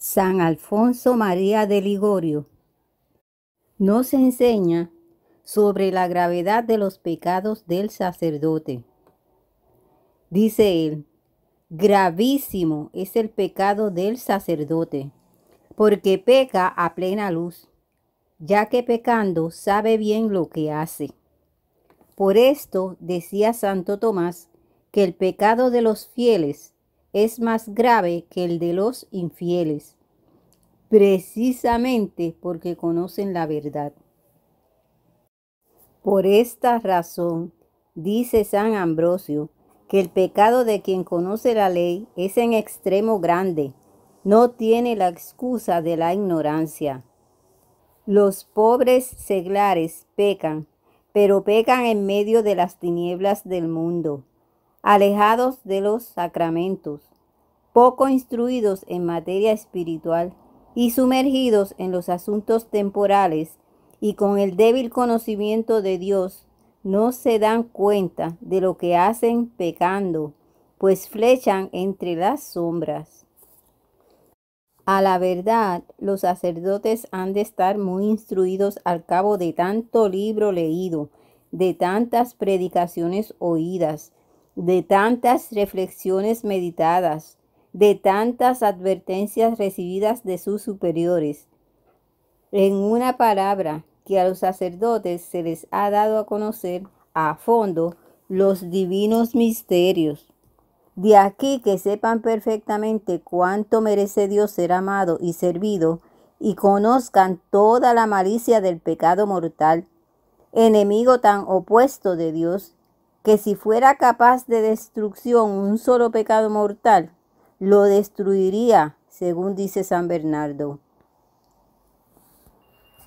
San Alfonso María de Ligorio, nos enseña sobre la gravedad de los pecados del sacerdote. Dice él, gravísimo es el pecado del sacerdote, porque peca a plena luz, ya que pecando sabe bien lo que hace. Por esto decía Santo Tomás que el pecado de los fieles es más grave que el de los infieles, precisamente porque conocen la verdad. Por esta razón, dice San Ambrosio, que el pecado de quien conoce la ley es en extremo grande, no tiene la excusa de la ignorancia. Los pobres seglares pecan, pero pecan en medio de las tinieblas del mundo alejados de los sacramentos, poco instruidos en materia espiritual y sumergidos en los asuntos temporales y con el débil conocimiento de Dios, no se dan cuenta de lo que hacen pecando, pues flechan entre las sombras. A la verdad, los sacerdotes han de estar muy instruidos al cabo de tanto libro leído, de tantas predicaciones oídas, de tantas reflexiones meditadas, de tantas advertencias recibidas de sus superiores. En una palabra, que a los sacerdotes se les ha dado a conocer a fondo los divinos misterios. De aquí que sepan perfectamente cuánto merece Dios ser amado y servido, y conozcan toda la malicia del pecado mortal, enemigo tan opuesto de Dios que si fuera capaz de destrucción un solo pecado mortal, lo destruiría, según dice San Bernardo.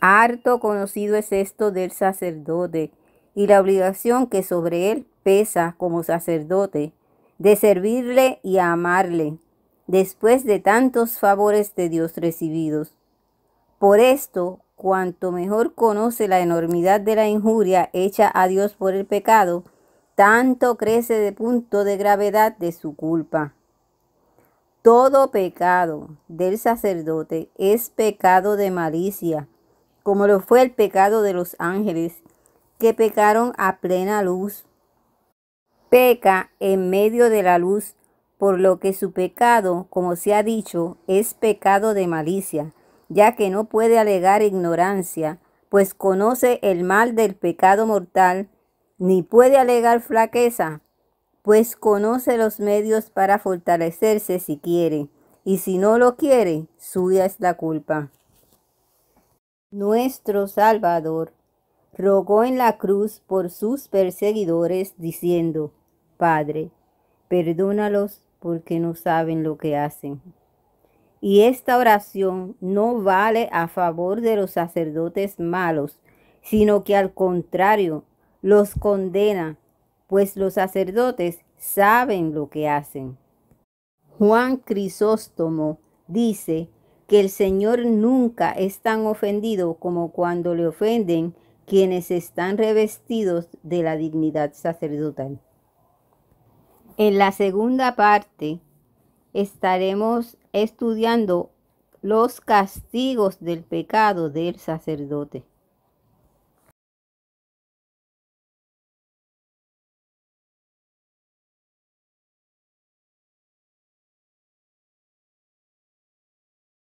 Harto conocido es esto del sacerdote y la obligación que sobre él pesa como sacerdote de servirle y amarle después de tantos favores de Dios recibidos. Por esto, cuanto mejor conoce la enormidad de la injuria hecha a Dios por el pecado, tanto crece de punto de gravedad de su culpa. Todo pecado del sacerdote es pecado de malicia, como lo fue el pecado de los ángeles, que pecaron a plena luz. Peca en medio de la luz, por lo que su pecado, como se ha dicho, es pecado de malicia, ya que no puede alegar ignorancia, pues conoce el mal del pecado mortal ni puede alegar flaqueza, pues conoce los medios para fortalecerse si quiere, y si no lo quiere, suya es la culpa. Nuestro Salvador rogó en la cruz por sus perseguidores, diciendo, Padre, perdónalos porque no saben lo que hacen. Y esta oración no vale a favor de los sacerdotes malos, sino que al contrario los condena, pues los sacerdotes saben lo que hacen. Juan Crisóstomo dice que el Señor nunca es tan ofendido como cuando le ofenden quienes están revestidos de la dignidad sacerdotal. En la segunda parte estaremos estudiando los castigos del pecado del sacerdote.